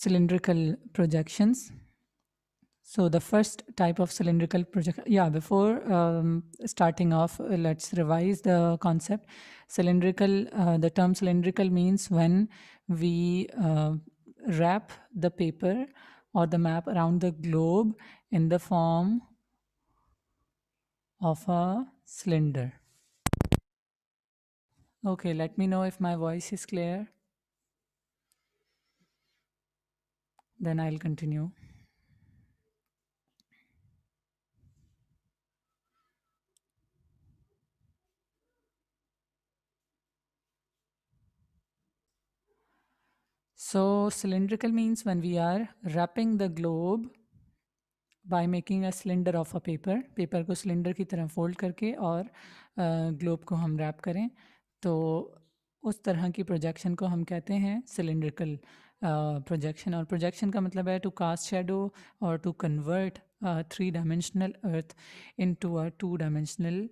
cylindrical projections. So the first type of cylindrical projection, yeah, before um, starting off, let's revise the concept. Cylindrical, uh, the term cylindrical means when we uh, wrap the paper or the map around the globe in the form of a cylinder. Okay, let me know if my voice is clear. then I'll continue. So cylindrical means when we are wrapping the globe by making a cylinder of a paper, paper ko cylinder ki tarah fold karke aur uh, globe ko hum wrap kare to उस तरह की projection को हम कहते हैं cylindrical. Projection और projection का मतलब है टू कास्ट शेडो और to convert three dimensional earth into a two dimensional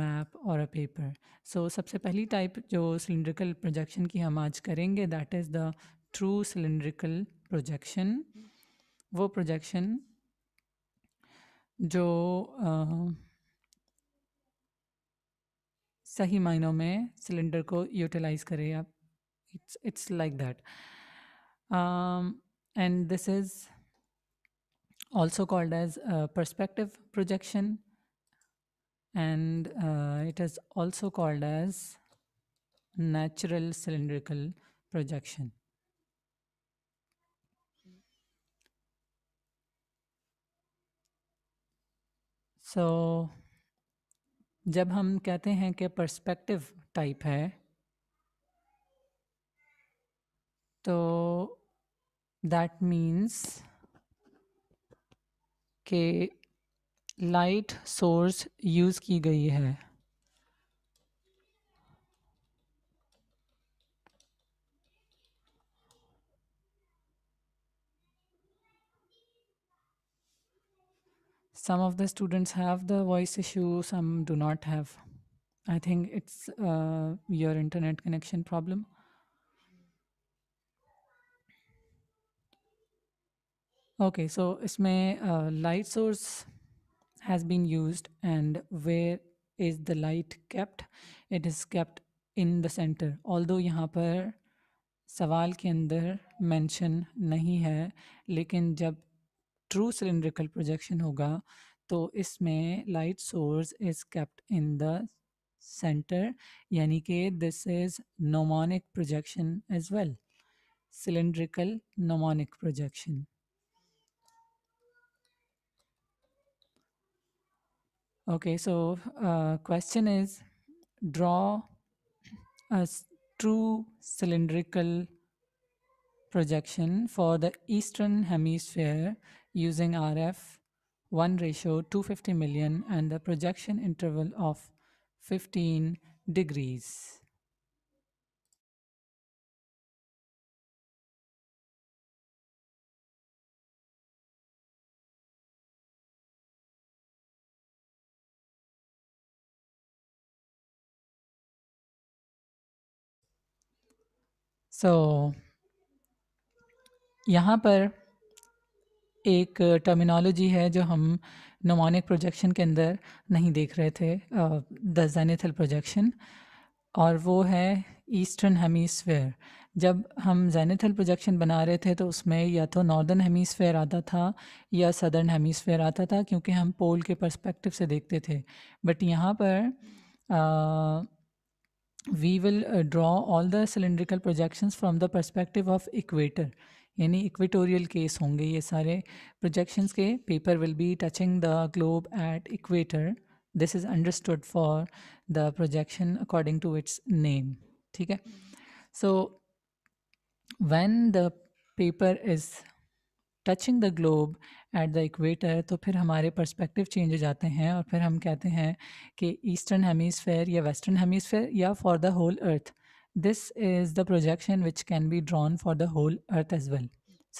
map और अ पेपर सो सबसे पहली टाइप जो सिलेंड्रिकल प्रोजेक्शन की हम आज करेंगे that is the true cylindrical projection वो प्रोजेक्शन जो uh, सही मायनों में सिलेंडर को यूटिलाइज करे आप it's it's like that Um, and this is also called as a perspective projection and uh, it is also called as natural cylindrical projection. so, जब हम कहते हैं कि पर्सपेक्टिव टाइप है तो that means के लाइट सोर्स यूज़ की गई है some of the students have the voice issue some do not have i think it's uh, your internet connection problem Okay, so इसमें uh, light source has been used and where is the light kept? It is kept in the center. Although यहाँ पर सवाल के अंदर mention नहीं है true cylindrical projection hoga तो इसमें light source is kept in the center yani कि this is mnemonic projection as well. Cylindrical mnemonic projection. Okay, so uh, question is draw a true cylindrical projection for the eastern hemisphere using RF 1 ratio 250 million and the projection interval of 15 degrees. सो तो so, यहाँ पर एक terminology है जो हम gnomonic projection के अंदर नहीं देख रहे थे द जेनिथल प्रोजेक्शन और वो है ईस्टर्न हेमीस्फेयर जब हम जेनिथल प्रोजेक्शन बना रहे थे तो उसमें या तो नॉर्दर्न हेमीसफेयर आता था या सदर्न हेमीस्फेयर आता था क्योंकि हम पोल के पर्सपेक्टिव से देखते थे बट यहाँ पर we will uh, draw all the cylindrical projections from the perspective of equator यानी इक्वेटोरियल केस होंगे ये सारे प्रोजेक्शंस के paper will be touching the globe at equator this is understood for the projection according to its name ठीक है so when the paper is touching the globe at the equator तो फिर हमारे perspective हो जाते हैं और फिर हम कहते हैं कि ईस्टर्न हेमीस्फेयर या वेस्टर्न हेमीस्फेयर या for the whole earth this is the projection which can be drawn for the whole earth as well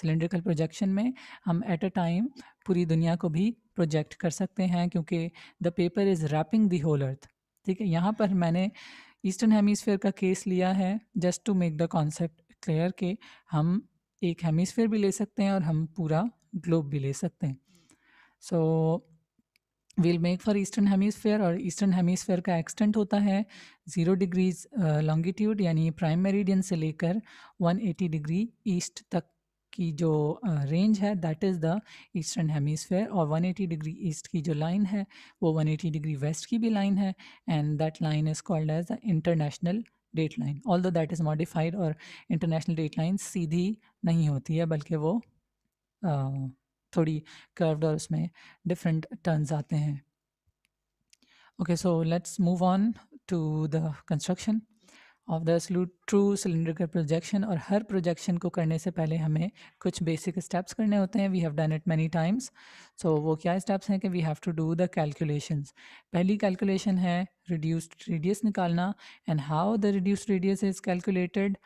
cylindrical projection में हम एट अ टाइम पूरी दुनिया को भी प्रोजेक्ट कर सकते हैं क्योंकि the paper is wrapping the whole earth ठीक है यहाँ पर मैंने ईस्टर्न हेमीस्फेयर का केस लिया है just to make the concept clear कि हम एक हेमीस्फेयर भी ले सकते हैं और हम पूरा ग्लोब भी ले सकते हैं so will make for eastern hemisphere और ईस्टर्न हेमिसफेयर का एक्सटेंट होता है ज़ीरो डिग्रीज लॉन्गिट्यूड यानी प्राइम मेरिडियन से लेकर 180 डिग्री ईस्ट तक की जो रेंज uh, है that is the eastern hemisphere और 180 डिग्री ईस्ट की जो लाइन है वो 180 डिग्री वेस्ट की भी लाइन है and that line is called as the international date line although that is modified और इंटरनेशनल डेट लाइन सीधी नहीं होती है बल्कि वो थोड़ी कर्व्ड और उसमें डिफरेंट टर्न्स आते हैं okay so let's move on to the construction of the true cylinder का प्रोजेक्शन और हर प्रोजेक्शन को करने से पहले हमें कुछ बेसिक स्टेप्स करने होते हैं we have done it many times so वो क्या स्टेप्स हैं कि we have to do the calculation पहली कैलकुलेशन है रिड्यूस्ड रेडियस निकालना and how the reduce radius is calculated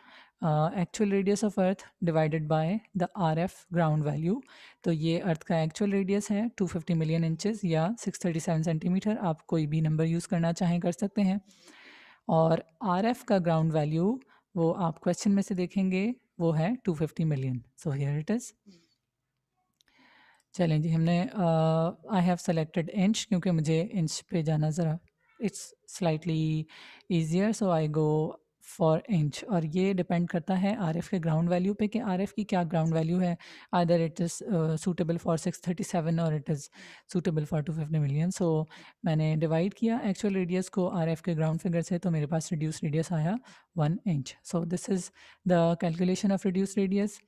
actual radius of earth divided by the R F ground value तो ये अर्थ का एक्चुअल रेडियस है 250 मिलियन इंचेस या 637 centimetre आप कोई भी नंबर यूज़ करना चाहें कर सकते हैं और एफ का ग्राउंड वैल्यू वो आप क्वेश्चन में से देखेंगे वो है 250 million so here it is चलें जी हमने आई हैव सेलेक्टेड इंच क्योंकि मुझे इंच पे जाना ज़रा it's slightly easier so I go for inch और ये डिपेंड करता है आर के ग्राउंड वैल्यू पे कि आर की क्या ग्राउंड वैल्यू है other it is suitable for seven और it is suitable for two fifty million so मैंने डिवाइड किया एक्चुअल रेडियस को आर के ग्राउंड फिगर से तो मेरे पास रिड्यूस रेडियस आया one inch so this is the calculation of reduce radius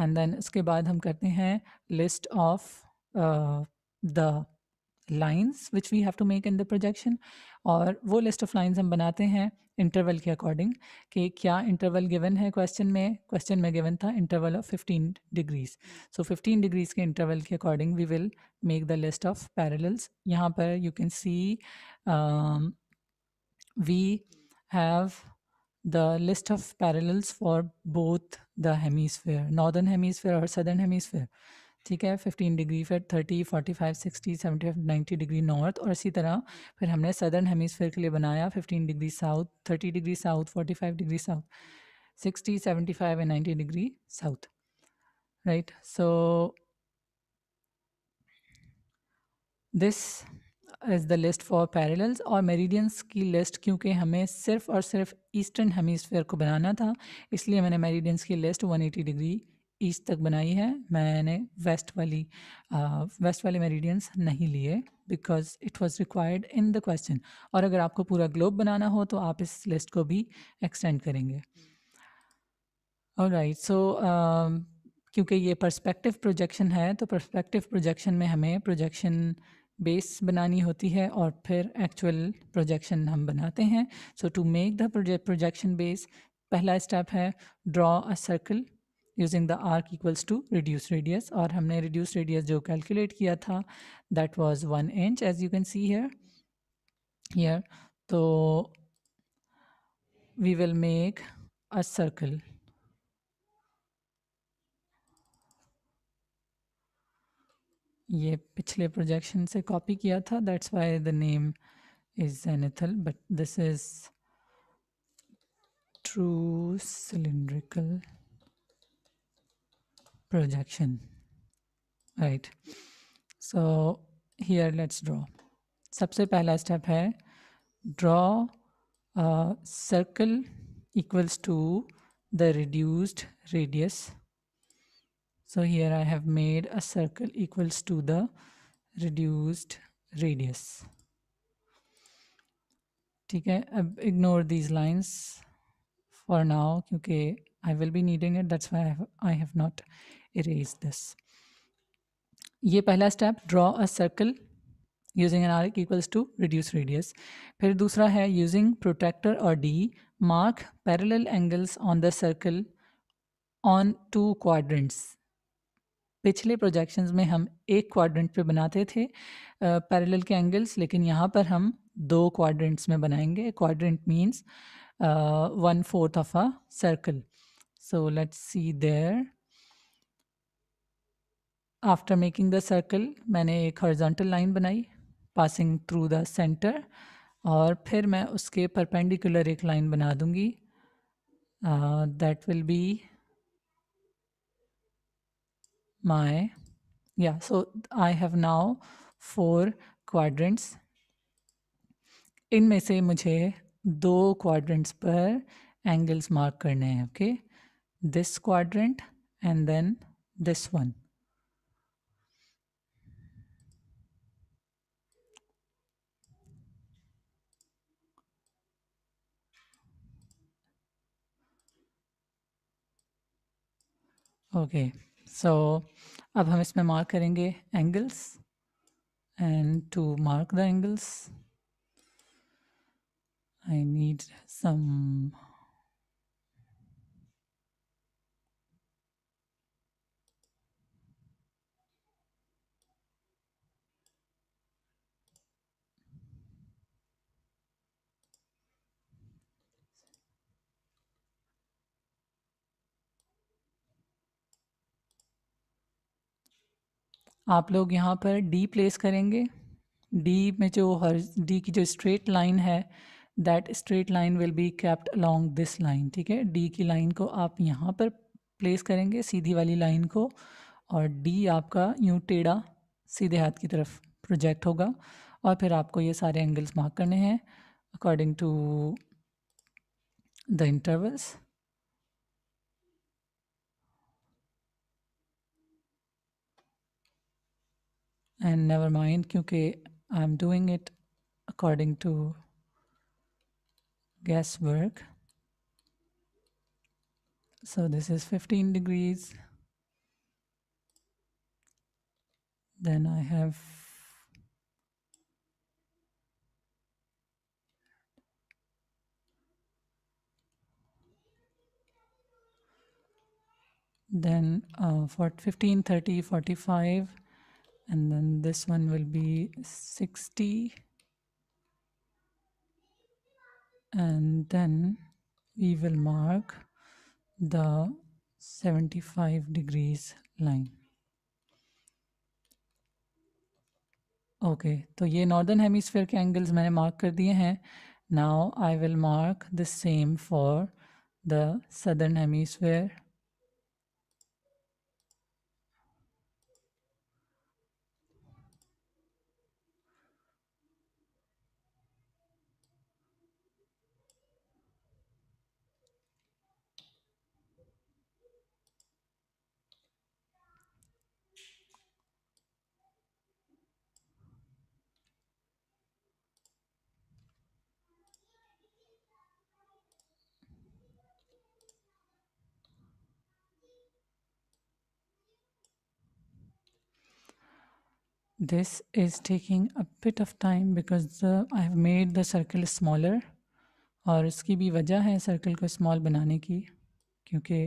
and then उसके बाद हम करते हैं list of the lines which we have to make in the projection और वो लिस्ट ऑफ लाइंस हम बनाते हैं इंटरवल के अकॉर्डिंग कि क्या इंटरवल गिवन है क्वेश्चन में क्वेश्चन में गिवन था interval of 15 degrees so 15 degrees के इंटरवल के according we will make the list of parallels यहाँ पर you can see we have the list of parallels for both the hemisphere northern hemisphere और southern hemisphere ठीक है 15 degree फिर 30 45 60 five 90 degree north और इसी तरह फिर हमने सदर्न हेमिसफेयर के लिए बनाया 15 degree south 30 degree south 45 degree south 60 75 and 90 degree south right so this is the list for parallels और मेरिडियंस की लिस्ट क्योंकि हमें सिर्फ और सिर्फ ईस्टर्न हेमिसफेयर को बनाना था इसलिए मैंने मेरिडियंस की लिस्ट 180 डिग्री ईस्ट तक बनाई है मैंने वेस्ट वाली वेस्ट वाले मेरिडियंस नहीं लिए because it was required in the question और अगर आपको पूरा ग्लोब बनाना हो तो आप इस लिस्ट को भी एक्सटेंड करेंगे और राइट सो क्योंकि ये परस्पेक्टिव प्रोजेक्शन है तो परस्पेक्टिव प्रोजेक्शन में हमें प्रोजेक्शन बेस बनानी होती है और फिर एक्चुअल प्रोजेक्शन हम बनाते हैं so to make the projection base पहला स्टेप है draw a circle using the arc equals to reduced radius और हमने reduced radius जो calculate किया था that was one inch as you can see here here तो we will make a circle ये पिछले projection से copy किया था that's why the name is zenithal but this is true cylindrical projection right so here let's draw सबसे पहला step है draw a circle equals to the reduced radius so here I have made a circle equals to the reduced radius ठीक है अब ignore these lines for now क्योंकि I will be needing it that's why I have, I have not erase this ये पहला step draw a circle using an arc equals to reduce radius फिर दूसरा है using protractor और the mark parallel angles on the circle on two quadrants पिछले projection में हम एक क्वाड्रेंट पे बनाते थे पैरेलल के एंगल्स लेकिन यहाँ पर हम दो क्वाड्रेंट्स में बनाएंगे quadrant means one fourth of a circle so let's see there after making the circle मैंने एक हॉर्जॉन्टल लाइन बनाई पासिंग थ्रू द सेंटर और फिर मैं उसके परपेंडिकुलर एक लाइन बना दूंगी दैट विल बी my या so I have now four quadrants इनमें से मुझे दो क्वाड्रेंट्स पर एंगल्स मार्क करने हैं okay this quadrant and then this one okay so अब हम इसमें मार्क करेंगे angles and to mark the angles I need some आप लोग यहाँ पर डी प्लेस करेंगे डी में जो हर डी की जो स्ट्रेट लाइन है that straight line will be kept along this line ठीक है डी की लाइन को आप यहाँ पर प्लेस करेंगे सीधी वाली लाइन को और डी आपका यूँ टेढ़ा सीधे हाथ की तरफ प्रोजेक्ट होगा और फिर आपको ये सारे एंगल्स मार्क करने हैं according to the intervals and never mind because i I'm doing it according to guesswork so this is 15 degrees then I have then uh, for 15 30 45 and then this one will be 60 and then we will mark the 75 degrees line okay okay, तो ये northern hemisphere के angles मैंने mark कर दिए हैं now I will mark the same for the southern hemisphere this is taking a bit of time because the, I have made the circle smaller और इसकी भी वजह है सर्कल को स्मॉल बनाने की क्योंकि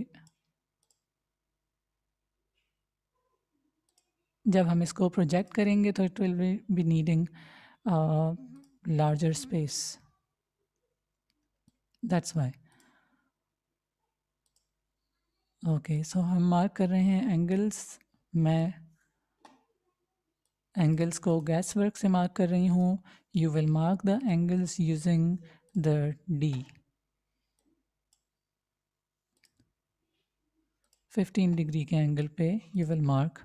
जब हम इसको प्रोजेक्ट करेंगे तो it will be needing larger space that's why okay so हम मार्क कर रहे हैं एंगल्स मैं एंगल्स को गैस वर्क से मार्क कर रही हूँ you will mark the angles using the D 15 degree के एंगल पे you will mark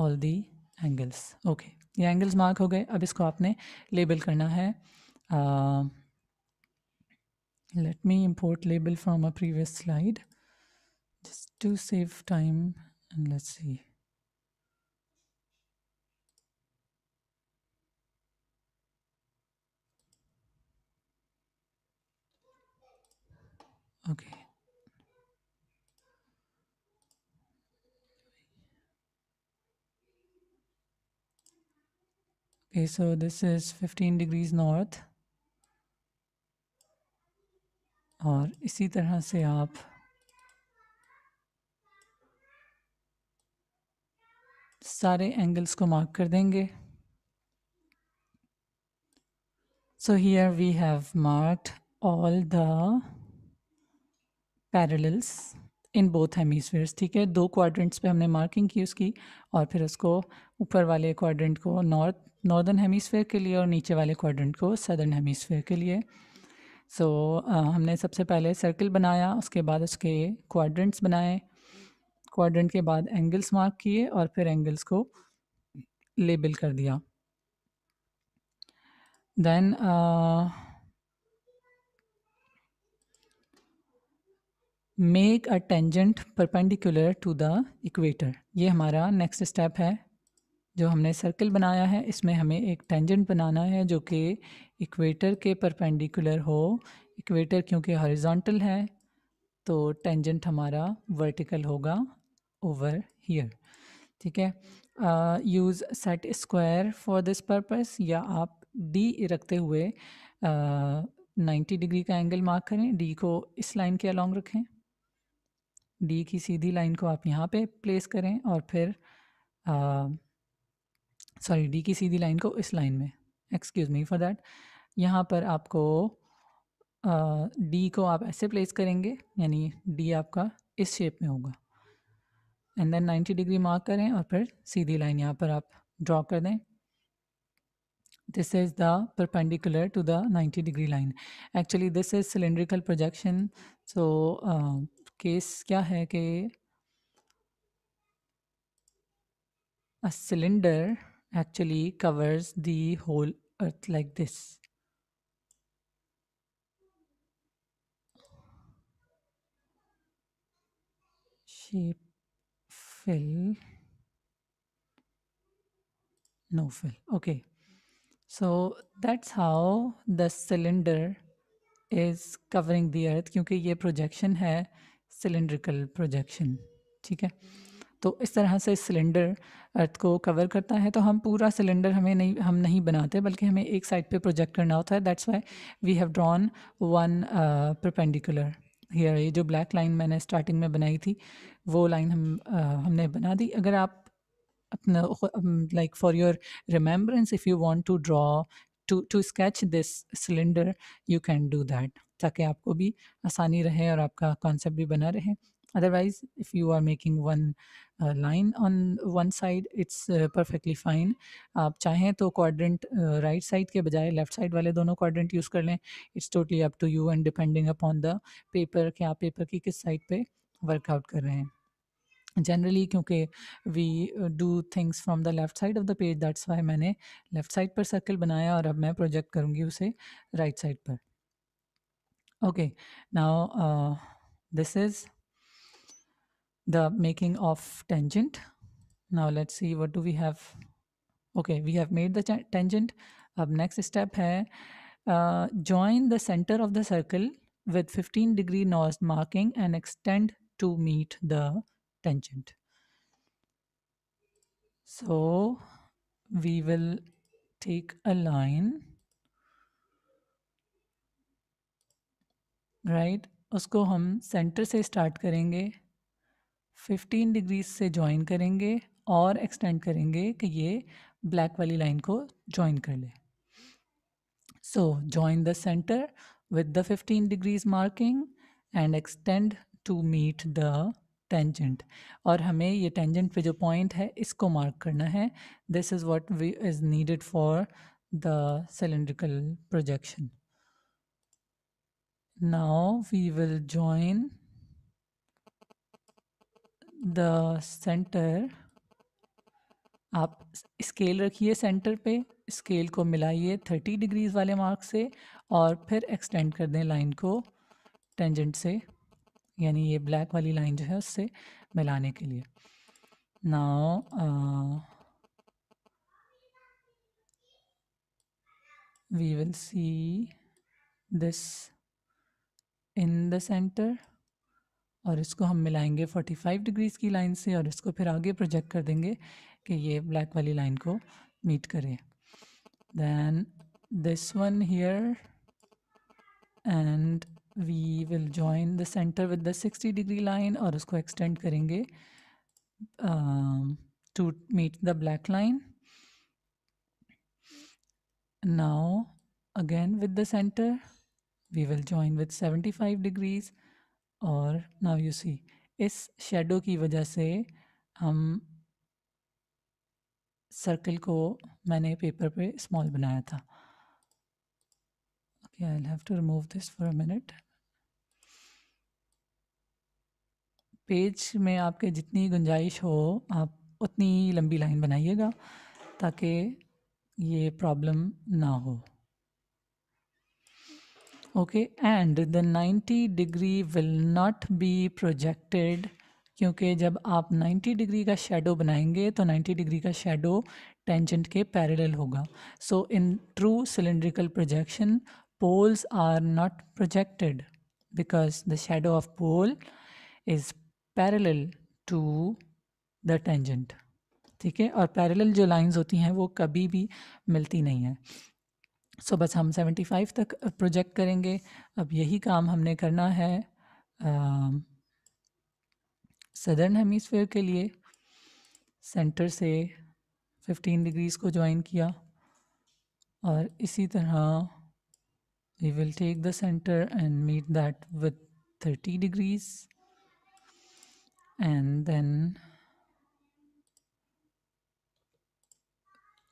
all the angles okay ये एंगल्स मार्क हो गए अब इसको आपने लेबल करना है let me import label from a previous slide just to save time and let's see Okay. Okay, so this is 15 degrees north. और इसी तरह से आप सारे एंगल्स को मार्क कर देंगे So here we have marked all the parallels in both hemispheres ठीक है दो क्वाड्रेंट्स पे हमने मार्किंग की उसकी और फिर उसको ऊपर वाले क्वाड्रेंट को नॉर्थ नॉर्दर्न हेमीसफेयर के लिए और नीचे वाले क्वाड्रेंट को सदर्न हेमीसफेयर के लिए सो so, हमने सबसे पहले सर्कल बनाया उसके बाद उसके क्वाड्रेंट्स बनाए क्वाड्रेंट के बाद एंगल्स मार्क किए और फिर एंगल्स को लेबल कर दिया then uh, make a tangent perpendicular to the equator ये हमारा नेक्स्ट स्टेप है जो हमने सर्कल बनाया है इसमें हमें एक टेंजेंट बनाना है जो कि इक्वेटर के परपेंडिकुलर हो इक्वेटर क्योंकि हॉरिजॉन्टल है तो टेंजेंट हमारा वर्टिकल होगा ओवर हीयर ठीक है use set square for this purpose या आप डी रखते हुए नाइन्टी uh, डिग्री का एंगल मार्क करें डी को इस लाइन के अलॉन्ग रखें डी की सीधी लाइन को आप यहाँ पे प्लेस करें और फिर सॉरी डी की सीधी लाइन को इस लाइन में एक्सक्यूज़ मी फॉर दैट यहाँ पर आपको डी को आप ऐसे प्लेस करेंगे यानी डी आपका इस शेप में होगा एंड देन 90 डिग्री मार्क करें और फिर सीधी लाइन यहाँ पर आप ड्रॉ कर दें this is the perpendicular to the 90 degree line actually this is cylindrical projection so case क्या है कि a cylinder actually covers the whole earth like this shape fill no fill okay so that's how the cylinder is covering the earth क्योंकि ये projection है cylindrical projection ठीक है तो इस तरह से सिलेंडर अर्थ को कवर करता है तो हम पूरा सिलेंडर हमें नहीं हम नहीं बनाते बल्कि हमें एक साइड पे प्रोजेक्ट करना होता है that's why we have drawn one perpendicular here ये जो ब्लैक लाइन मैंने स्टार्टिंग में बनाई थी वो लाइन हम uh, हमने बना दी अगर आप अपना like for your remembrance if you want to draw to to sketch this cylinder you can do that ताकि आपको भी आसानी रहे और आपका कॉन्सेप्ट भी बना रहे otherwise if you are making one line on one side it's perfectly fine आप चाहें तो क्वाड्रेंट राइट साइड के बजाय लेफ्ट साइड वाले दोनों क्वाड्रेंट यूज़ कर लें it's totally up to you and depending upon the paper क्या पेपर की किस साइड पे वर्कआउट कर रहे हैं जनरली क्योंकि we do things from the left side of the page that's why मैंने लेफ्ट साइड पर सर्कल बनाया और अब मैं प्रोजेक्ट करूँगी उसे राइट right साइड पर okay now this is the making of tangent now let's see what do we have okay we have made the tangent अब नेक्स्ट स्टेप है join the centre of the circle with fifteen degree north marking and extend to meet the tangent so we will take a line right उसको हम centre से start करेंगे 15 degrees से join करेंगे और extend करेंगे कि ये ब्लैक वाली लाइन को ज्वाइन कर ले So join the center with the 15 degrees marking and extend to meet the tangent और हमें ये टेंजेंट पे जो पॉइंट है इसको मार्क करना है this is what we is needed for the cylindrical projection now we will join the centre आप स्केल रखिए सेंटर पे स्केल को मिलाइए थर्टी डिग्रीज वाले मार्क से और फिर एक्सटेंड कर दें लाइन को टेंजेंट से यानी ये ब्लैक वाली लाइन जो है उससे मिलाने के लिए now we will see this in the centre और इसको हम मिलाएंगे 45 डिग्रीज़ की लाइन से और इसको फिर आगे प्रोजेक्ट कर देंगे कि ये ब्लैक वाली लाइन को मीट करे then this one here and we will join the centre with the 60 degree line और उसको एक्सटेंड करेंगे to meet the black line now again with the center we will join with 75 degrees और now you see इस shadow की वजह से हम circle को मैंने paper पे small बनाया था okay I'll have to remove this for a minute page में आपके जितनी गुंजाइश हो आप उतनी लंबी लाइन बनाइएगा ताकि ये प्रॉब्लम ना हो okay and the 90 degree will not be projected क्योंकि जब आप 90 डिग्री का शेडो बनाएंगे तो 90 डिग्री का शेडो टेंजेंट के पैरेलल होगा so in true cylindrical projection poles are not projected because the shadow of pole is parallel to the tangent ठीक है और पैरेलल जो लाइंस होती हैं वो कभी भी मिलती नहीं है सो so, बस हम 75 तक प्रोजेक्ट करेंगे अब यही काम हमने करना है सदर्न हेमिसफेयर के लिए सेंटर से 15 डिग्रीज को ज्वाइन किया और इसी तरह we will take the centre and meet that with 30 degrees and then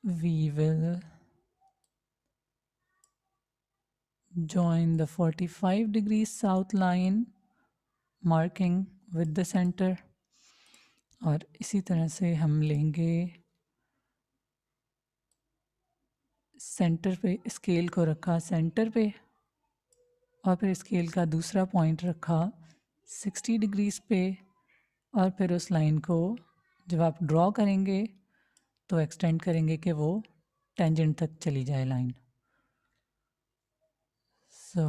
we will join the 45 degrees south line marking with the center और इसी तरह से हम लेंगे सेंटर पे स्केल को रखा सेंटर पे और फिर स्केल का दूसरा पॉइंट रखा 60 डिग्रीज पे और फिर उस लाइन को जब आप ड्रॉ करेंगे तो एक्सटेंड करेंगे कि वो टेंजेंट तक चली जाए line so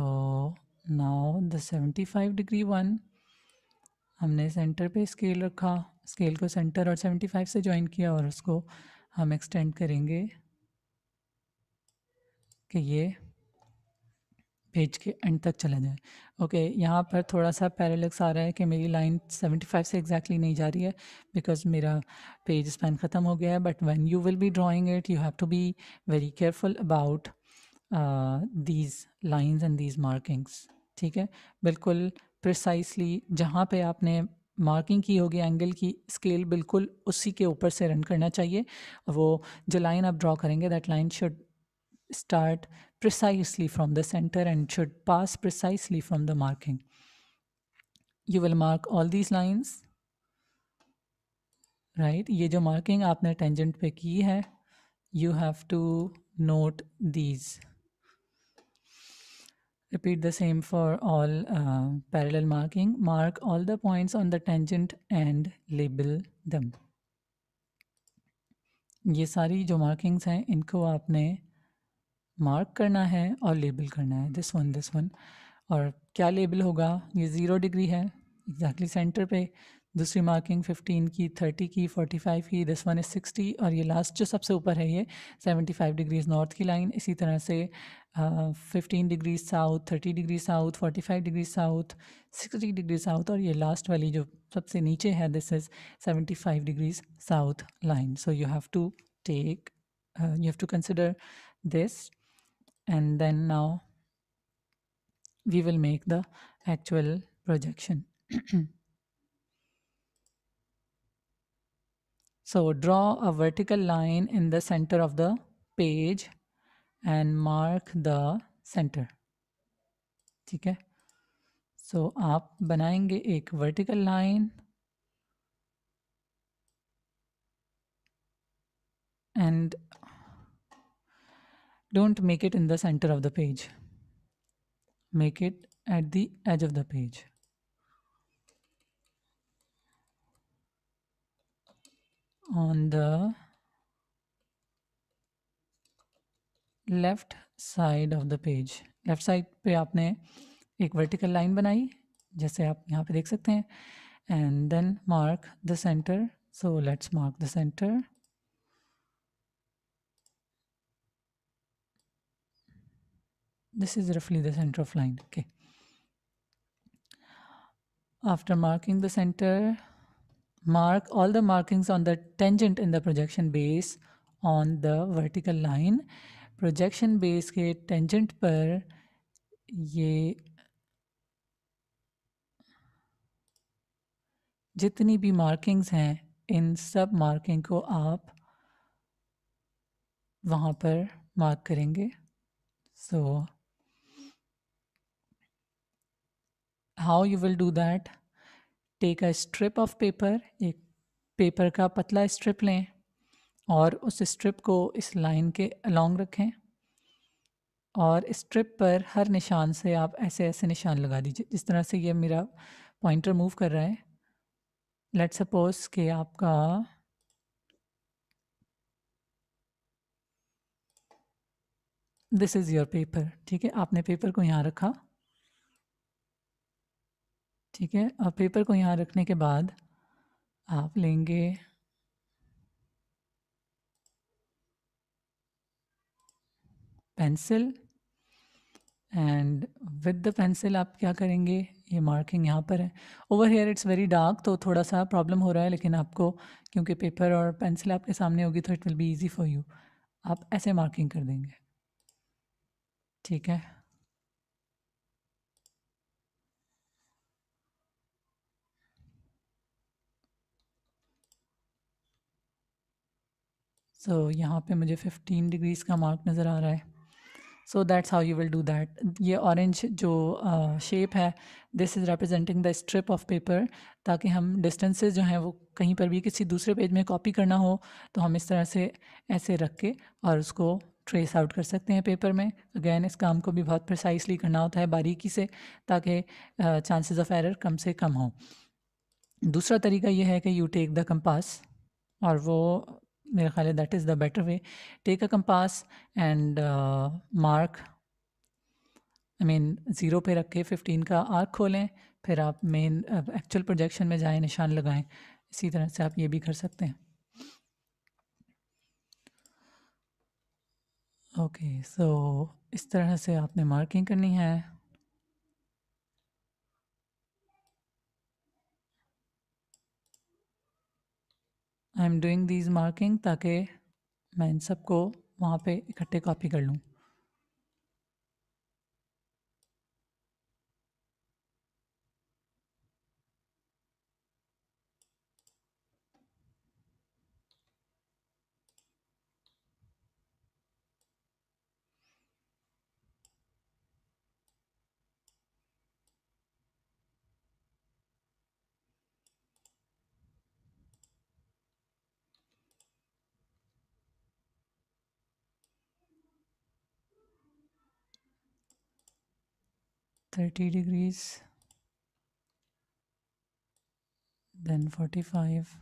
now the 75 degree one हमने सेंटर पे स्केल रखा स्केल को सेंटर और 75 से ज्वाइन किया और उसको हम एक्सटेंड करेंगे कि ये पेज के एंड तक चला जाए ओके okay, यहाँ पर थोड़ा सा पैरेलेक्स आ रहा है कि मेरी लाइन 75 से एग्जैक्टली exactly नहीं जा रही है बिकॉज मेरा पेज स्पैन ख़त्म हो गया है but when you will be drawing it you have to be very careful about these lines and these markings ठीक है बिल्कुल प्रिसाइसली जहाँ पे आपने मार्किंग की होगी एंगल की स्केल बिल्कुल उसी के ऊपर से रन करना चाहिए वो जो लाइन आप ड्रॉ करेंगे that line should start precisely from the center and should pass precisely from the marking. You will mark all these lines, right? ये जो marking आपने tangent पे की है, you have to note these. Repeat the same for all uh, parallel marking. Mark all the points on the tangent and label them. ये सारी जो markings हैं, इनको आपने मार्क करना है और लेबल करना है दिस वन दिस वन और क्या लेबल होगा ये ज़ीरो डिग्री है एग्जैक्टली exactly सेंटर पे दूसरी मार्किंग फिफ्टीन की थर्टी की फ़ाइव की दिस वन इज़ सिक्सटी और ये लास्ट जो सबसे ऊपर है ये सेवेंटी फाइव डिग्रीज नॉर्थ की लाइन इसी तरह से fifteen degree south thirty degree south forty five degree south sixty degree south और ये लास्ट वाली जो सबसे नीचे है this is seventy five degrees south line so you have to take you have to consider this and then now we will make the actual projection so draw a vertical line in the center of the page and mark the center ठीक है सो so, आप बनाएंगे एक vertical line and don't make it in the center of the page make it at the edge of the page on the left side of the page left side पे आपने एक vertical line बनाई जैसे आप यहाँ पे देख सकते हैं and then mark the center so let's mark the center This is roughly the center of line. Okay. After marking the center, mark all the markings on the tangent in the projection base on the vertical line. Projection base ke tangent par ye jitni bhi markings hain in सब marking ko aap wahan par mark karenge so, how you will do that take a strip of paper एक paper का पतला strip लें और उस strip को इस line के अलॉन्ग रखें और स्ट्रिप पर हर निशान से आप ऐसे ऐसे निशान लगा दीजिए जिस तरह से ये मेरा पॉइंटर मूव कर रहा है लेट सपोज कि आपका दिस इज़ योर पेपर ठीक है आपने पेपर को यहाँ रखा ठीक है अब पेपर को यहाँ रखने के बाद आप लेंगे pencil and with the pencil आप क्या करेंगे ये मार्किंग यहाँ पर है over here it's very dark तो थोड़ा सा प्रॉब्लम हो रहा है लेकिन आपको क्योंकि पेपर और पेंसिल आपके सामने होगी तो it will be easy for you आप ऐसे मार्किंग कर देंगे ठीक है सो so, यहाँ पे मुझे 15 डिग्रीज़ का मार्क नज़र आ रहा है so that's how you will do that ये ऑरेंज जो शेप uh, है this is representing the strip of paper ताकि हम डिस्टेंसेज जो हैं वो कहीं पर भी किसी दूसरे पेज में कॉपी करना हो तो हम इस तरह से ऐसे रख के और उसको ट्रेस आउट कर सकते हैं पेपर में अगेन इस काम को भी बहुत प्रिसाइसली करना होता है बारीकी से ताकि चांसेस ऑफ एरर कम से कम हो दूसरा तरीका ये है कि यू टेक द कंपास और वो मेरे ख्याल है that is the better way take a compass and mark I mean zero पे रखे फिफ्टीन का आर्क खोलें फिर आप मेन एक्चुअल प्रोजेक्शन में जाएं निशान लगाएं इसी तरह से आप ये भी कर सकते हैं ओके okay, सो so, इस तरह से आपने मार्किंग करनी है I am doing these marking ताकि मैं इन सबको वहाँ पे इकट्ठे कॉपी कर लूँ 30 degrees then 45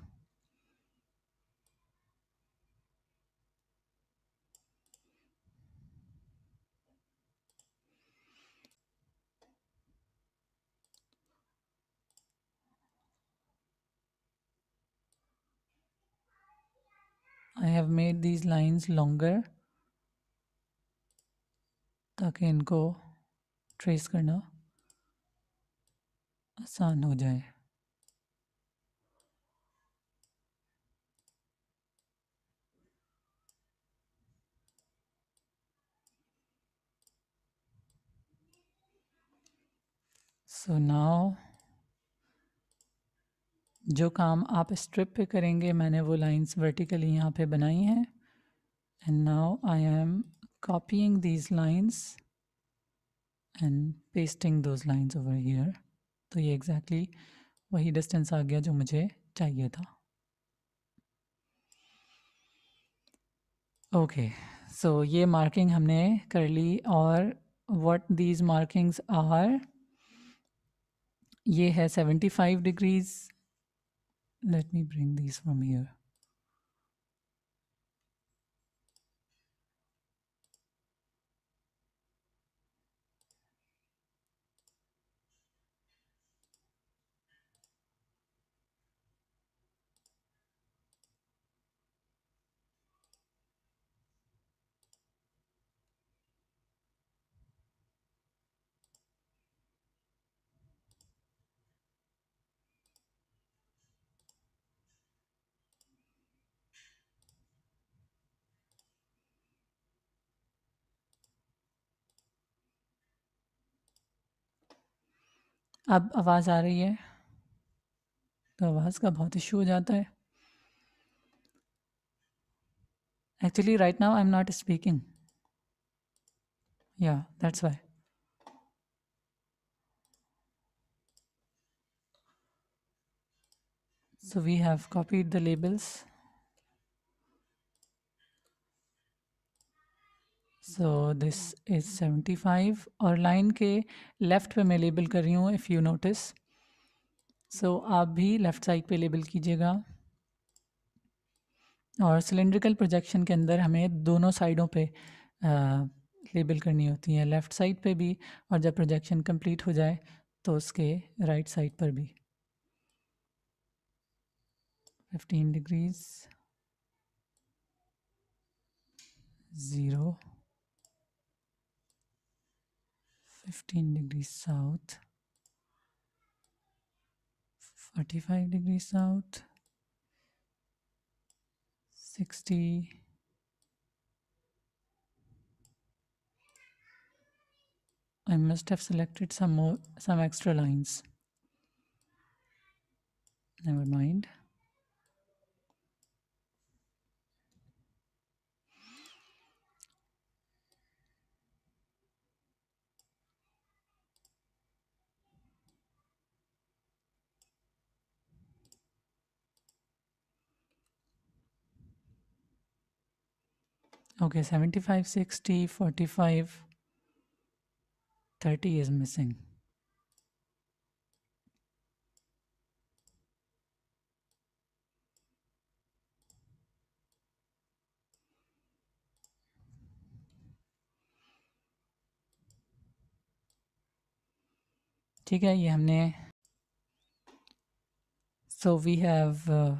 I have made these lines longer ताकि इनको ट्रेस करना आसान हो जाए सो so नाओ जो काम आप स्ट्रिप पे करेंगे मैंने वो लाइंस वर्टिकली यहाँ पे बनाई हैं and now I am copying these lines and pasting those lines over here तो ये एग्जैक्टली exactly वही डिस्टेंस आ गया जो मुझे चाहिए था ओके okay, सो so ये मार्किंग हमने कर ली और वट दीज मार्किंग्स आर ये है seventy five degrees let me bring these from here अब आवाज़ आ रही है तो आवाज़ का बहुत इशू हो जाता है actually right now I am not speaking या that's why so we have copied the labels so this is seventy five और लाइन के लेफ़्ट पे मैं लेबल कर रही हूँ इफ़ यू नोटिस सो आप भी लेफ़्ट साइड पे लेबल कीजिएगा और सिलेंड्रिकल प्रोजेक्शन के अंदर हमें दोनों साइडों पे आ, लेबल करनी होती है लेफ़्ट साइड पे भी और जब प्रोजेक्शन कंप्लीट हो जाए तो उसके राइट right साइड पर भी fifteen degrees zero 15 degrees south 45 degrees south 60 I must have selected some more some extra lines never mind okay 75 60 45 30 is missing so we have uh,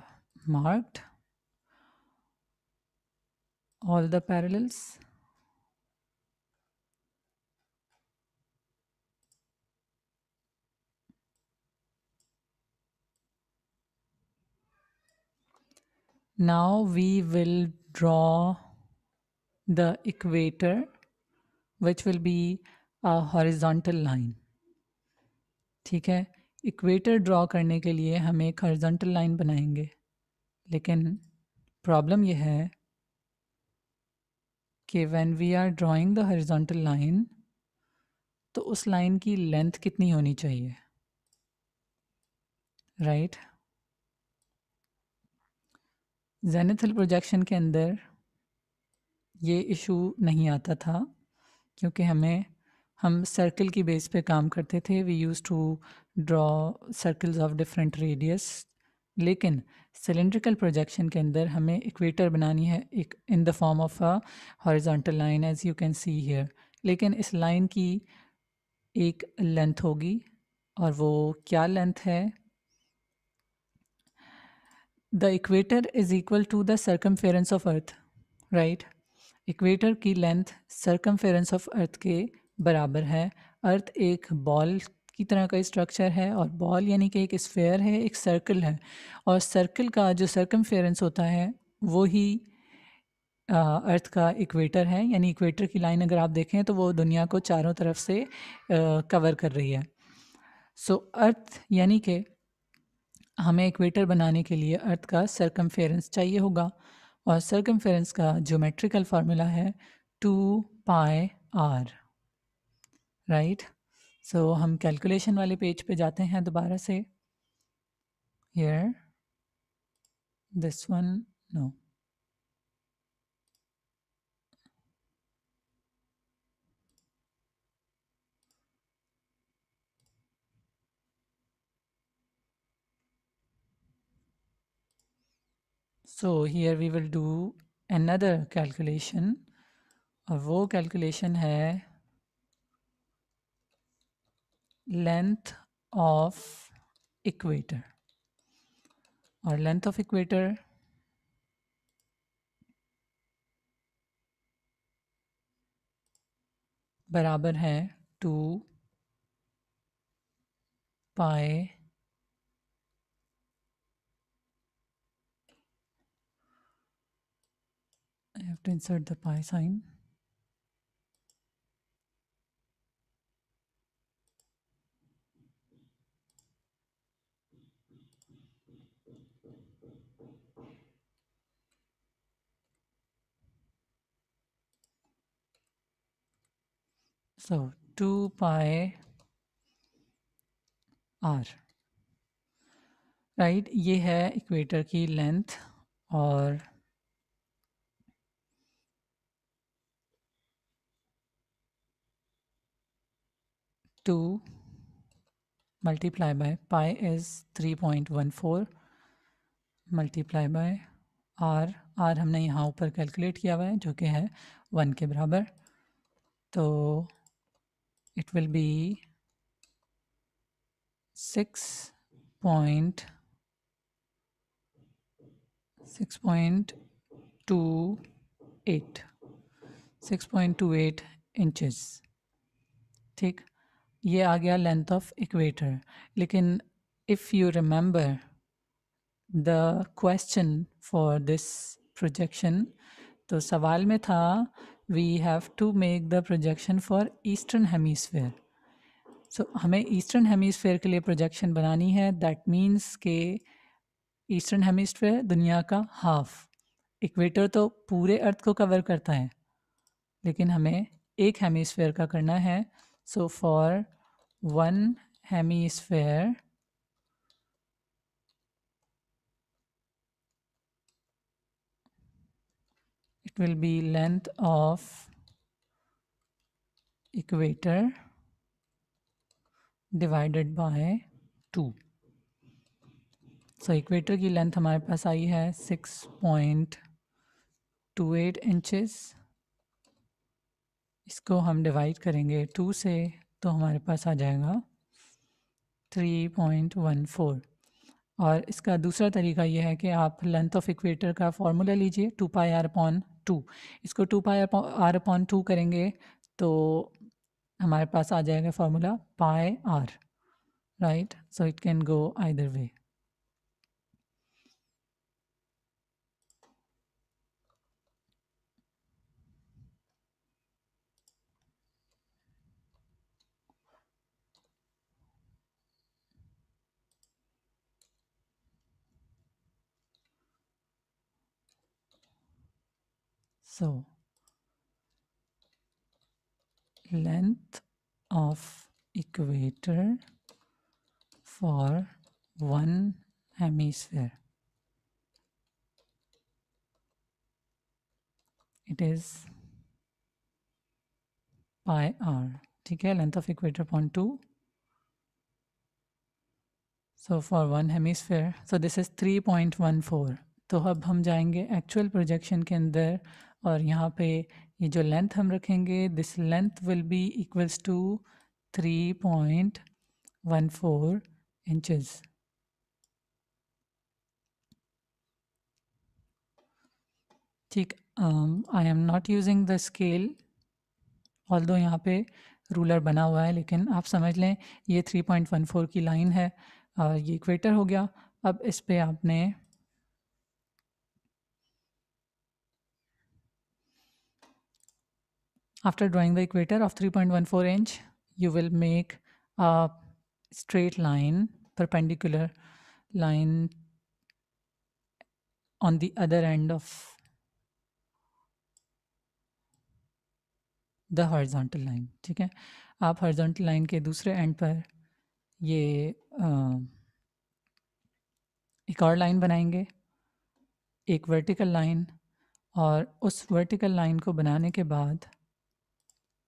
marked all the parallels now we will draw the equator which will be a horizontal line ठीक है equator draw करने के लिए हम एक horizontal line बनाएंगे लेकिन problem यह है कि when we are drawing the horizontal line तो उस लाइन की लेंथ कितनी होनी चाहिए राइट जैनथल प्रोजेक्शन के अंदर ये इशू नहीं आता था क्योंकि हमें हम सर्कल की बेस पे काम करते थे we use to draw circles of different radius लेकिन सिलेंड्रिकल प्रोजेक्शन के अंदर हमें इक्वेटर बनानी है एक in the form of a horizontal line as you can see here लेकिन इस लाइन की एक लेंथ होगी और वो क्या लेंथ है the equator is equal to the circumference of earth right equator की लेंथ सर्कमफेरेंस ऑफ अर्थ के बराबर है अर्थ एक बॉल की तरह का स्ट्रक्चर है और बॉल यानी कि एक स्फेयर है एक सर्कल है और सर्कल का जो सर्कम होता है वो ही अर्थ का इक्वेटर है यानी इक्वेटर की लाइन अगर आप देखें तो वो दुनिया को चारों तरफ से कवर कर रही है सो so, अर्थ यानी कि हमें इक्वेटर बनाने के लिए अर्थ का सर्कम चाहिए होगा और सर्कम का ज्योमेट्रिकल फार्मूला है two pi r right so so, हम कैलकुलेशन वाले पेज पे जाते हैं दोबारा से here this one no so here we will do another calculation और वो कैलकुलेशन है length of equator or length of equator बराबर 2 pi. I have to insert the pi sign So 2 pi r right right, ये है equator की length और two multiply by pi is four multiply by r r हमने यहाँ ऊपर calculate किया हुआ है जो कि है वन के बराबर तो it will be 6 point 6.28 6.28 inches ठीक ये आ गया लेंथ ऑफ इक्वेटर लेकिन if you remember the question for this projection तो सवाल में था we have to make the projection for eastern hemisphere so so, हमें ईस्टर्न हेमिसफेयर के लिए प्रोजेक्शन बनानी है दैट मीन्स के ईस्टर्न हेमिसफेयर दुनिया का हाफ इक्वेटर तो पूरे अर्थ को कवर करता है लेकिन हमें एक हेमिसफेयर का करना है so for one hemisphere will be length of equator divided by two so equator की लेंथ हमारे पास आई है six point two eight inches इसको हम डिवाइड करेंगे टू से तो हमारे पास आ जाएगा थ्री पॉइंट वन फोर और इसका दूसरा तरीका यह है कि आप लेंथ ऑफ इक्वेटर का फॉर्मूला लीजिए two pi r upon two इसको two pi r upon two करेंगे तो हमारे पास आ जाएगा formula pi r right so it can go either way So length of equator for one hemisphere. It is pi r. ठीक है length of equator point two so for one hemisphere so this is three point one four तो अब हम जाएंगे actual projection के अंदर और यहाँ पे ये जो लेंथ हम रखेंगे this length will be equals to three point one four inches ठीक I am not using the scale although यहाँ पे रूलर बना हुआ है लेकिन आप समझ लें ये फोर की लाइन है और ये इक्वेटर हो गया अब इस पर आपने After drawing the equator of 3.14 inch, you will make a straight line, perpendicular line on the other end of the horizontal line ठीक है आप horizontal line के दूसरे end पर ये आ, एक और line बनाएंगे एक vertical line और उस वर्टिकल लाइन को बनाने के बाद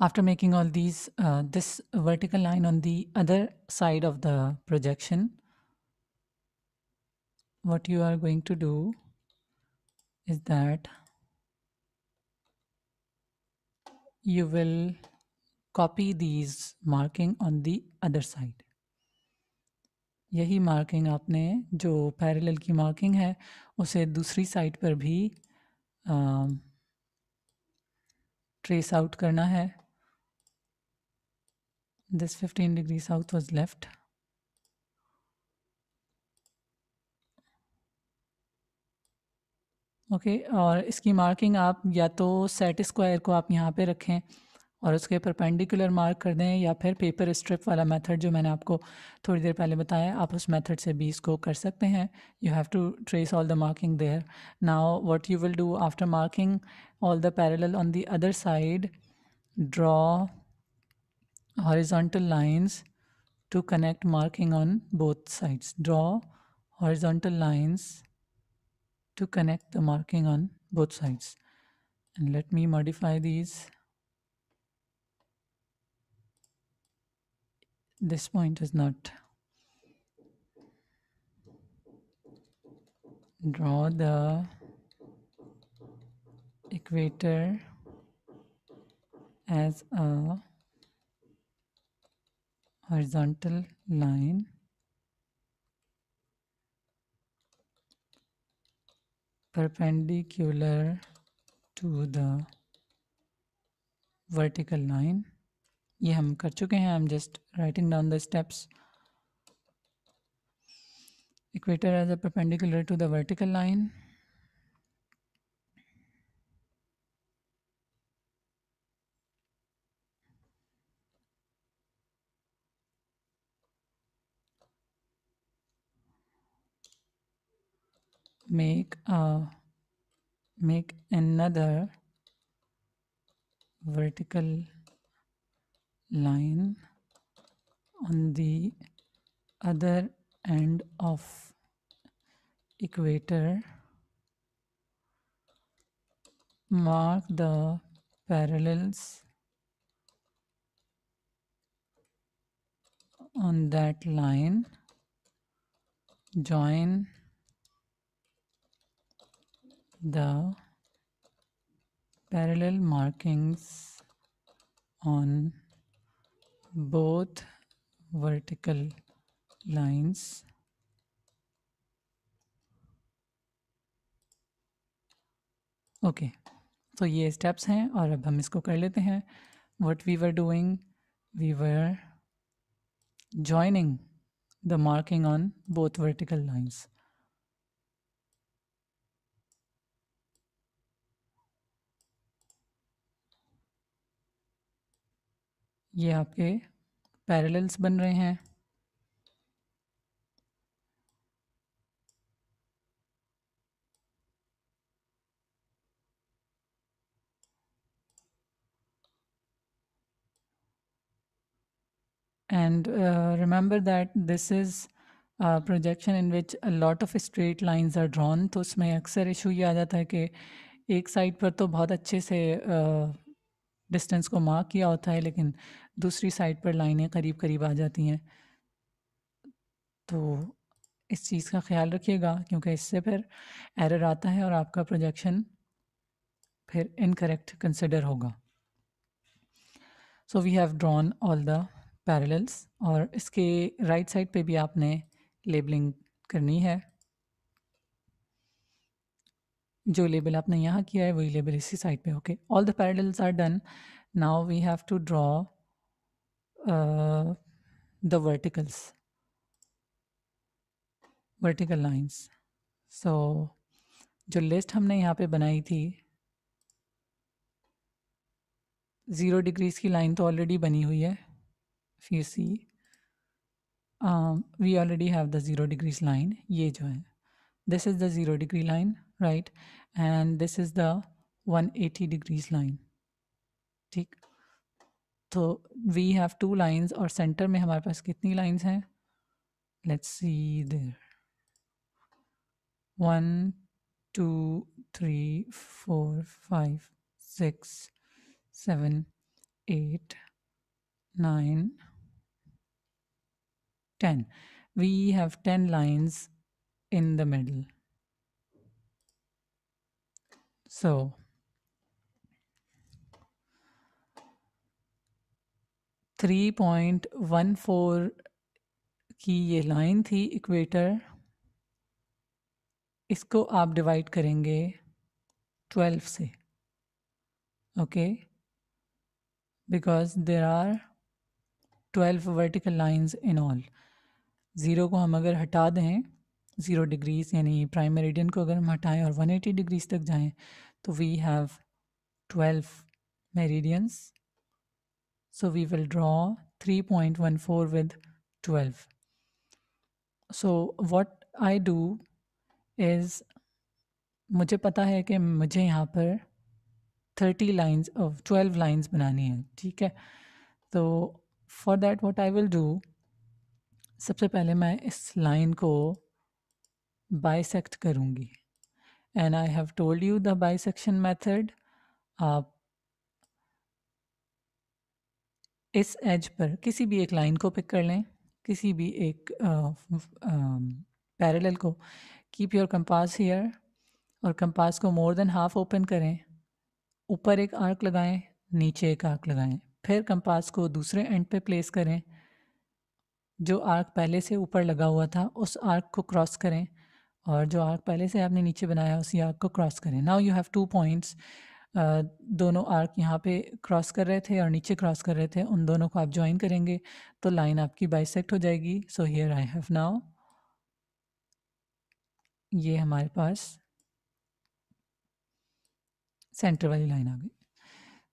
After making all these, uh, this vertical line on the other side of the projection, what you are going to do is that you will copy these marking on the other side यही marking आपने जो parallel की marking है उसे दूसरी side पर भी um, trace out करना है this fifteen degree south was left okay और इसकी मार्किंग आप या तो सेट स्क्वायर को आप यहाँ पे रखें और उसके परपेंडिकुलर मार्क कर दें या फिर पेपर स्ट्रिप वाला मेथड जो मैंने आपको थोड़ी देर पहले बताया आप उस मेथड से भी इसको कर सकते हैं you have to trace all the marking there now what you will do after marking all the parallel on the other side draw horizontal lines to connect marking on both sides draw horizontal lines to connect the marking on both sides and let me modify these this point is not draw the equator as a horizontal line perpendicular to the vertical line ये हम कर चुके हैं I am just writing down the steps equator as a perpendicular to the vertical line make a make another vertical line on the other end of equator mark the parallels on that line join the parallel markings on both vertical lines okay okay. तो ये steps हैं और अब हम इसको कर लेते हैं what we were doing we were joining the marking on both vertical lines. ये आपके पैरेलल्स बन रहे हैं and remember that this is projection in which a lot of straight lines are drawn तो उसमें अक्सर इशू ये आ जाता है कि एक साइड पर तो बहुत अच्छे से uh, डिस्टेंस को मार्क किया होता है लेकिन दूसरी साइड पर लाइनें करीब करीब आ जाती हैं तो इस चीज़ का ख्याल रखिएगा क्योंकि इससे फिर एरर आता है और आपका प्रोजेक्शन फिर इनकरेक्ट कंसिडर होगा so we have drawn all the parallels और इसके राइट right साइड पे भी आपने लेबलिंग करनी है जो लेबल आपने यहाँ किया है वही लेबल इसी साइड पे okay all the parallels are done now we have to draw the verticals vertical lines so जो लिस्ट हमने यहाँ पे बनाई थी ज़ीरो डिग्रीज़ की लाइन तो ऑलरेडी बनी हुई है फिर see we already have the zero degrees line ये जो है this is the zero degree line right and this is the 180 degrees line ठीक तो we have two lines Or center में हमारे पास कितनी lines हैं let's see there one two three four five six seven eight nine ten we have ten lines in the middle So, three point one four की ये line थी equator इसको आप divide करेंगे ट्वेल्व से okay because there are twelve vertical lines in all zero को हम अगर हटा दें ज़ीरो डिग्रीज़ यानी प्राइम मेरिडियन को अगर हम हटाएं और 180 डिग्रीज तक जाएं तो we have 12 will draw three point one 3.14 with 12 so what I do is मुझे पता है कि मुझे यहाँ पर 30 लाइंस ऑफ 12 लाइंस बनानी है ठीक है तो for that what I will do सबसे पहले मैं इस लाइन को बाइसेक्ट करूँगी and I have told you the bisection method आप इस एज पर किसी भी एक लाइन को पिक कर लें किसी भी एक पैरेलल को कीप योर कंपास हियर और कंपास को मोर देन हाफ ओपन करें ऊपर एक आर्क लगाएं नीचे एक आर्क लगाएं फिर कंपास को दूसरे एंड पे प्लेस करें जो आर्क पहले से ऊपर लगा हुआ था उस आर्क को क्रॉस करें और जो आर्क पहले से आपने नीचे बनाया उसी आर्क को क्रॉस करें now you have two points दोनों आर्क यहाँ पे क्रॉस कर रहे थे और नीचे क्रॉस कर रहे थे उन दोनों को आप ज्वाइन करेंगे तो लाइन आपकी बाइसेक्ट हो जाएगी so here I have now ये हमारे पास सेंटर वाली लाइन आ गई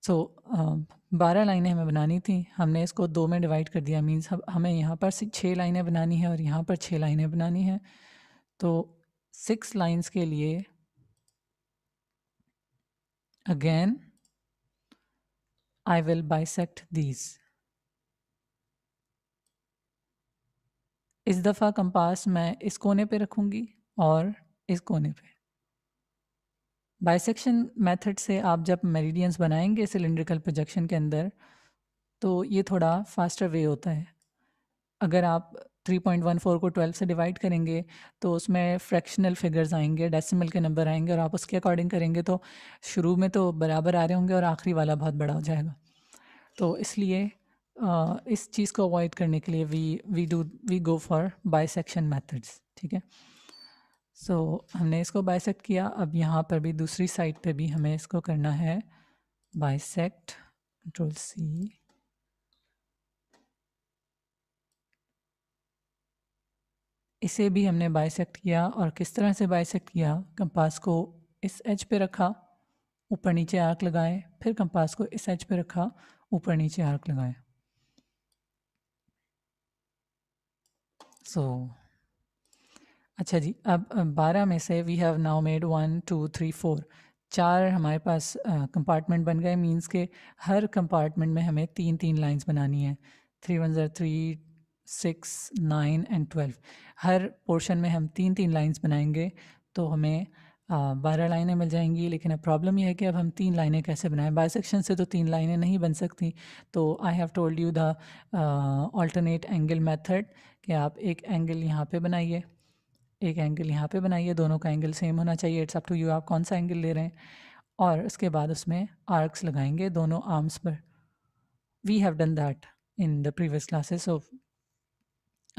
सो um, बारह लाइनें हमें बनानी थी हमने इसको दो में डिवाइड कर दिया मीन्स हमें यहाँ पर छः लाइनें बनानी है और यहाँ पर छः लाइनें बनानी है तो सिक्स लाइंस के लिए again I will bisect these इस दफ़ा कंपास मैं इस कोने पे रखूंगी और इस कोने पे बाइसेक्शन मेथड से आप जब मेरिडियंस बनाएंगे सिलेंड्रिकल प्रोजेक्शन के अंदर तो ये थोड़ा फास्टर वे होता है अगर आप 3.14 को 12 से डिवाइड करेंगे तो उसमें फ्रैक्शनल फिगर्स आएंगे डेसिमल के नंबर आएंगे और आप उसके अकॉर्डिंग करेंगे तो शुरू में तो बराबर आ रहे होंगे और आखिरी वाला बहुत बड़ा हो जाएगा तो इसलिए इस चीज़ को अवॉइड करने के लिए we we do we go for bisection methods ठीक है सो so, हमने इसको बाइसेक्ट किया अब यहाँ पर भी दूसरी साइड पर भी हमें इसको करना है बाइसेक्ट कंट्रोल सी इसे भी हमने बाइसेक्ट किया और किस तरह से बाइसेक्ट किया कंपास को इस एज पे रखा ऊपर नीचे आर्क लगाए फिर कंपास को इस एज पे रखा ऊपर नीचे आर्क लगाए सो so, अच्छा जी अब बारह में से we have now made one two three four चार हमारे पास कंपार्टमेंट बन गए मींस के हर कंपार्टमेंट में हमें तीन तीन लाइंस बनानी है थ्री वन ज़र three six nine and twelve हर पोर्शन में हम तीन तीन लाइंस बनाएंगे तो हमें बारह लाइनें मिल जाएंगी लेकिन अब प्रॉब्लम यह है कि अब हम तीन लाइनें कैसे बनाएं बाय सेक्शन से तो तीन लाइनें नहीं बन सकती तो I have told you the alternate angle method कि आप एक एंगल यहाँ पे बनाइए एक एंगल यहाँ पे बनाइए दोनों का एंगल सेम होना चाहिए इट्स अप टू यू आप कौन सा एंगल ले रहे हैं और उसके बाद उसमें आर्क्स लगाएंगे दोनों आर्म्स पर we have done that in the previous classes of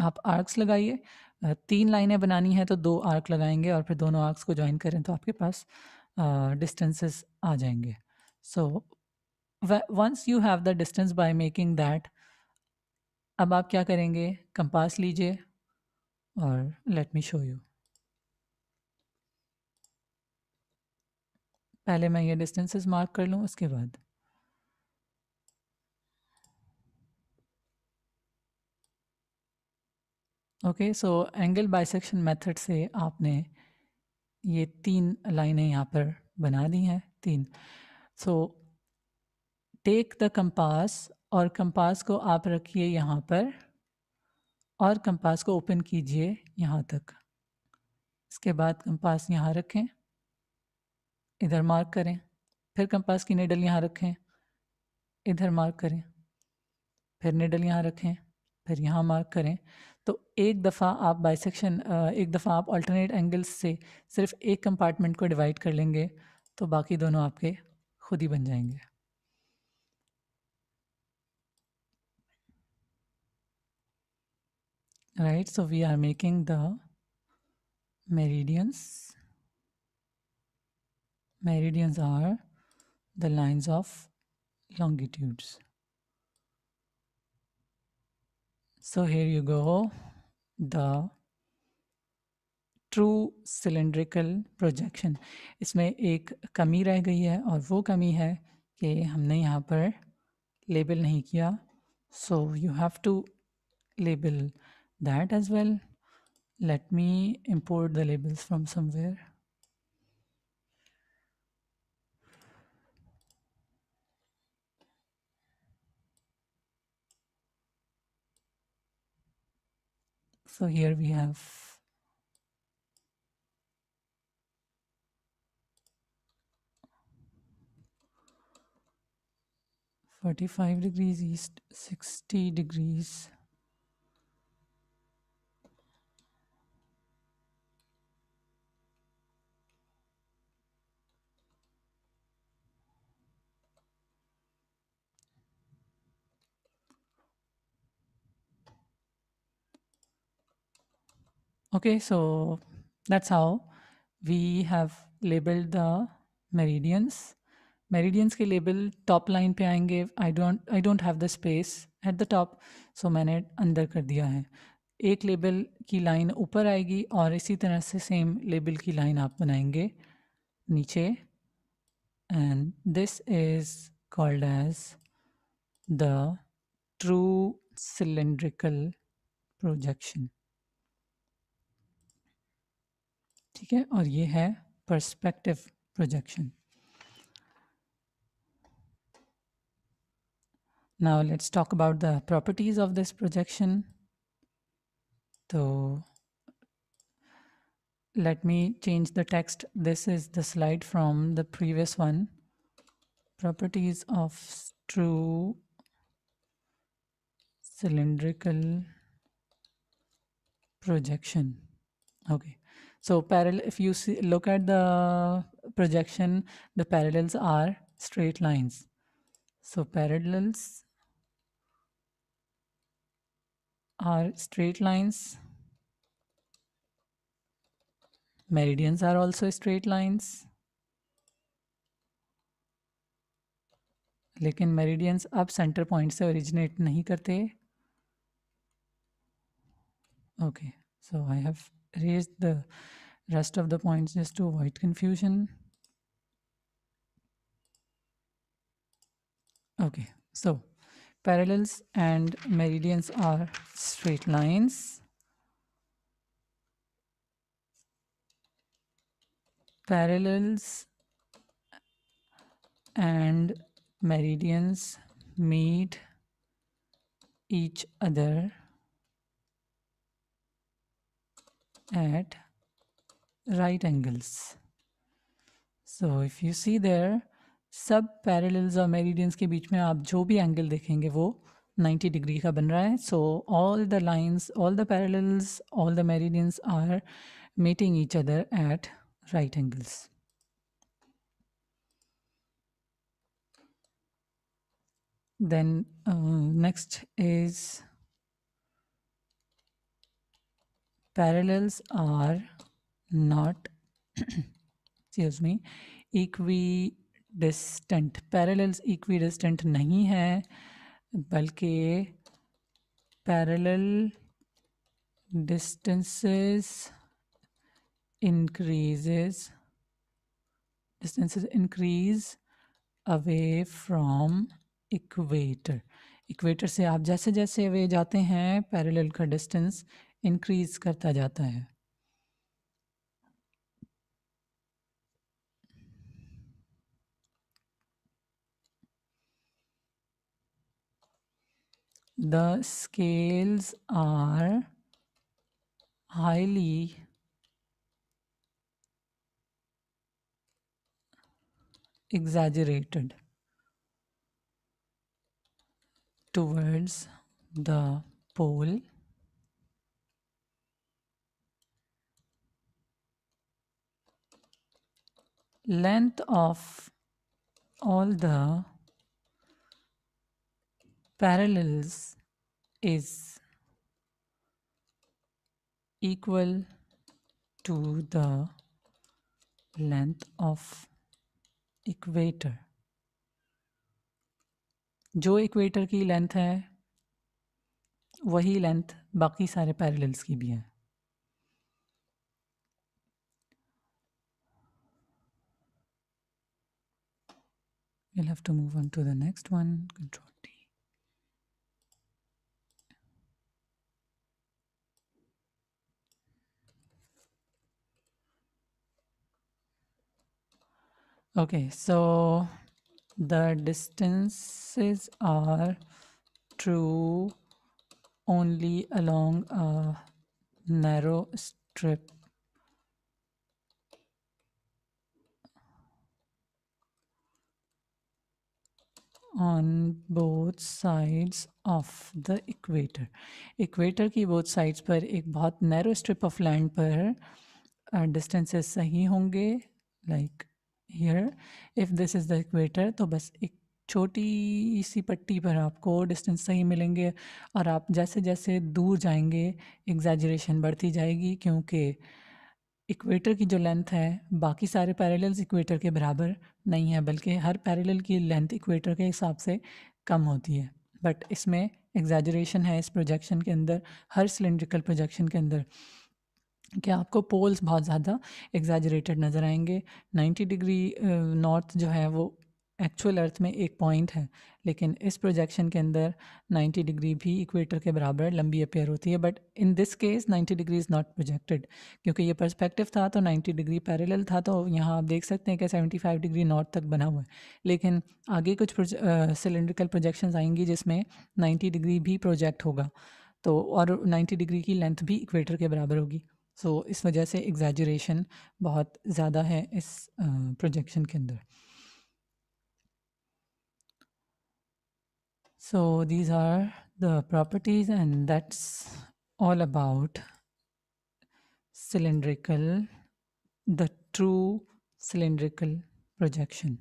आप आर्क्स लगाइए तीन लाइनें बनानी है तो दो आर्क लगाएंगे और फिर दोनों आर्क्स को ज्वाइन करें तो आपके पास डिस्टेंसेस आ जाएंगे so once you have the distance by making that अब आप क्या करेंगे कंपास लीजिए और लेट मी शो यू पहले मैं ये डिस्टेंसेस मार्क कर लूँ उसके बाद okay so angle bisection method से आपने ये तीन लाइनें यहाँ पर बना दी हैं तीन सो टेक द कंपास और कंपास को आप रखिए यहाँ पर और कंपास को ओपन कीजिए यहाँ तक इसके बाद कंपास यहाँ रखें इधर मार्क करें फिर कंपास की निडल यहाँ रखें इधर मार्क करें फिर निडल यहाँ रखें फिर यहाँ मार्क करें तो एक दफ़ा आप बाइसेक्शन एक दफ़ा आप अल्टरनेट एंगल्स से सिर्फ एक कंपार्टमेंट को डिवाइड कर लेंगे तो बाकी दोनों आपके खुद ही बन जाएंगे right so we are making the meridians meridians are the lines of longitudes so here you go the true cylindrical projection इसमें एक कमी रह गई है और वो कमी है कि हमने यहाँ पर लेबल नहीं किया so you have to label that as well let me import the labels from somewhere So here we have Forty-five degrees east, sixty degrees Okay, so that's how we have labeled the meridians. Meridians के label top line पे आएंगे I don't I don't have the space at the top, so मैंने अंदर कर दिया है एक label की लाइन ऊपर आएगी और इसी तरह से सेम लेबल की लाइन आप बनाएंगे नीचे and this is called as the true cylindrical projection ठीक है और ये है perspective projection Now let's talk about the properties of this projection. So let me change the text. This is the slide from the previous one. Properties of true cylindrical projection. Okay so parallel if you see, look at the projection the parallels are straight lines so parallels are straight lines meridians are also straight lines लेकिन meridians अब centre point से originate नहीं करते okay so I have Raise the rest of the points just to avoid confusion. Okay, so parallels and meridians are straight lines. Parallels and meridians meet each other at right angles. So if you see there, sub parallels और meridians के बीच में आप angle देखेंगे वो 90 degree का बन रहा है. So all the lines, all the parallels, all the meridians are meeting each other at right angles. Then uh, next is parallels are not excuse me equidistant parallels equidistant नहीं है बल्कि parallel distances increases distances increase away from equator equator से आप जैसे जैसे वे जाते हैं parallel का distance इंक्रीज करता जाता है the scales are highly exaggerated towards the pole length of all the parallels is equal to the length of equator जो इक्वेटर की लेंथ है वही लेंथ बाकी सारे पैरेलल्स की भी है We'll have to move on to the next one, Control T. Okay, so the distances are true only along a narrow strip on both sides of the equator equator की both sides पर एक बहुत narrow strip of land पर distances uh, सही होंगे like here if this is the equator तो बस एक छोटी सी पट्टी पर आपको डिस्टेंस सही मिलेंगे और आप जैसे जैसे दूर जाएंगे एग्जैजरेशन बढ़ती जाएगी क्योंकि इक्वेटर की जो लेंथ है बाकी सारे पैरेलल्स इक्वेटर के बराबर नहीं है बल्कि हर पैरेलल की लेंथ इक्वेटर के हिसाब से कम होती है बट इसमें एग्जेजरेशन है इस प्रोजेक्शन के अंदर हर सिलेंड्रिकल प्रोजेक्शन के अंदर कि आपको पोल्स बहुत ज़्यादा एग्जैजरेटेड नज़र आएंगे 90 डिग्री नॉर्थ जो है वो एक्चुअल अर्थ में एक पॉइंट है लेकिन इस प्रोजेक्शन के अंदर 90 डिग्री भी इक्वेटर के बराबर लंबी अपेयर होती है but in this case 90 degree is not projected क्योंकि ये पर्सपेक्टिव था तो 90 डिग्री पैरेलल था तो यहाँ आप देख सकते हैं कि 75 डिग्री नॉर्थ तक बना हुआ है लेकिन आगे कुछ सिलेंड्रिकल प्रोजेक्शन आएंगी जिसमें नाइन्टी डिग्री भी प्रोजेक्ट होगा तो और नाइन्टी डिग्री की लेंथ भी इक्वेटर के बराबर होगी सो so, इस वजह से एग्जैजेशन बहुत ज़्यादा है इस प्रोजेक्शन के अंदर so these are the properties and that's all about cylindrical the true cylindrical projection